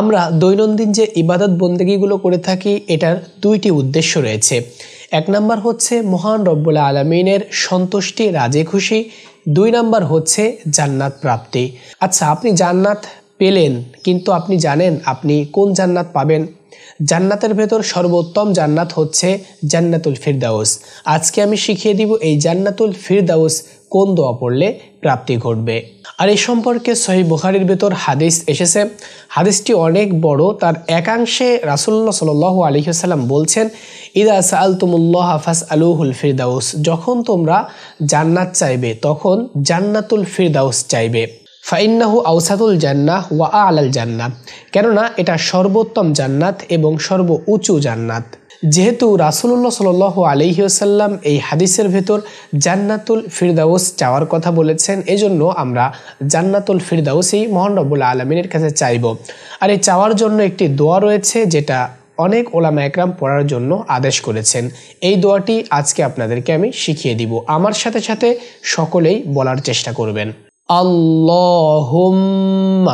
আমরা দৈনন্দিন যে ইবাদত বন্দেগীগুলো করে থাকি এটার দুইটি উদ্দেশ্য রয়েছে এক নাম্বার হচ্ছে মহান রব্বুল আলমিনের সন্তুষ্টি রাজে খুশি দুই নাম্বার হচ্ছে জান্নাত প্রাপ্তি আচ্ছা আপনি জান্নাত পেলেন কিন্তু আপনি জানেন আপনি কোন জান্নাত পাবেন জান্নাতের ভেতর সর্বোত্তম জান্নাত হচ্ছে জান্নাতুল ফিরদাউস আজকে আমি শিখিয়ে দিব এই জান্নাতুল ফিরদাউস কোন দোয়া পড়লে প্রাপ্তি ঘটবে আর এই সম্পর্কে সহি বুখারির ভেতর হাদিস এসেছে হাদিসটি অনেক বড় তার একাংশে রাসুল্লাহ সাল সাল্লাম বলছেন ইদা সাল তুমুল্লাহ হাফাজ আলুহুল ফিরদাউস যখন তোমরা জান্নাত চাইবে তখন জান্নাতুল ফিরদাউস চাইবে ফাইন্নাহু আউসাদুল জান্নাহ ওয়া আলাল জান্নাত কেননা এটা সর্বোত্তম জান্নাত এবং সর্ব উঁচু জান্নাত যেহেতু রাসুলুল্লাহ সাল আলহিউসাল্লাম এই হাদিসের ভেতর জান্নাতুল ফিরদাউস চাওয়ার কথা বলেছেন এজন্য আমরা জান্নাতুল ফিরদাউসই মোহন রব্বুল আলমিনের কাছে চাইব আর এই চাওয়ার জন্য একটি দোয়া রয়েছে যেটা অনেক ওলামা একরাম পড়ার জন্য আদেশ করেছেন এই দোয়াটি আজকে আপনাদেরকে আমি শিখিয়ে দিব আমার সাথে সাথে সকলেই বলার চেষ্টা করবেন اللهم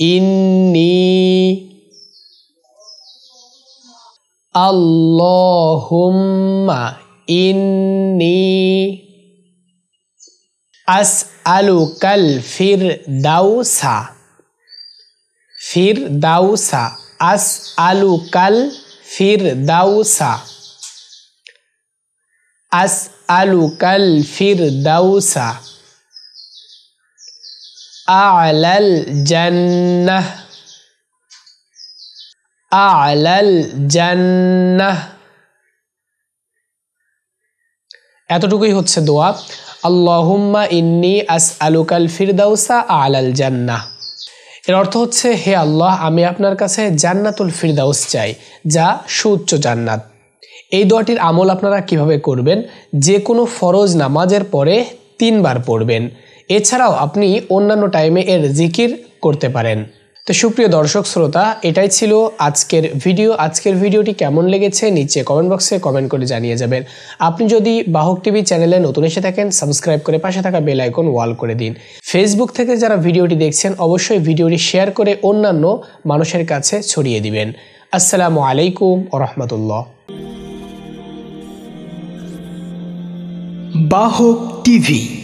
إني اللهم إني أسألك الفردوس فردوس أسألك الفردوس أسألك الفردوس আলাল জান্নাহ আলাল জান্নাহ এতটুকুই হচ্ছে দোয়া আল্লাহুম্মা ইন্নি আস আলুকাল ফিরদাউসা আলাল জান্নাহ এর অর্থ হচ্ছে হে আল্লাহ আমি আপনার কাছে জান্নাতুল ফিরদাউস চাই যা সুউচ্চ জান্নাত এই দোয়াটির আমল আপনারা কিভাবে করবেন যে কোনো ফরজ নামাজের পরে তিনবার পড়বেন এছাড়াও আপনি অন্যান্য টাইমে এর জিকির করতে পারেন তো সুপ্রিয় দর্শক শ্রোতা এটাই ছিল আজকের ভিডিও আজকের ভিডিওটি কেমন লেগেছে নিচে কমেন্ট বক্সে কমেন্ট করে জানিয়ে যাবেন আপনি যদি বাহক টিভি চ্যানেলে নতুন এসে থাকেন সাবস্ক্রাইব করে পাশে থাকা বেল আইকন ওয়াল করে দিন ফেসবুক থেকে যারা ভিডিওটি দেখছেন অবশ্যই ভিডিওটি শেয়ার করে অন্যান্য মানুষের কাছে ছড়িয়ে দিবেন আসসালামু আলাইকুম রহমতুল্লাহ বাহক টিভি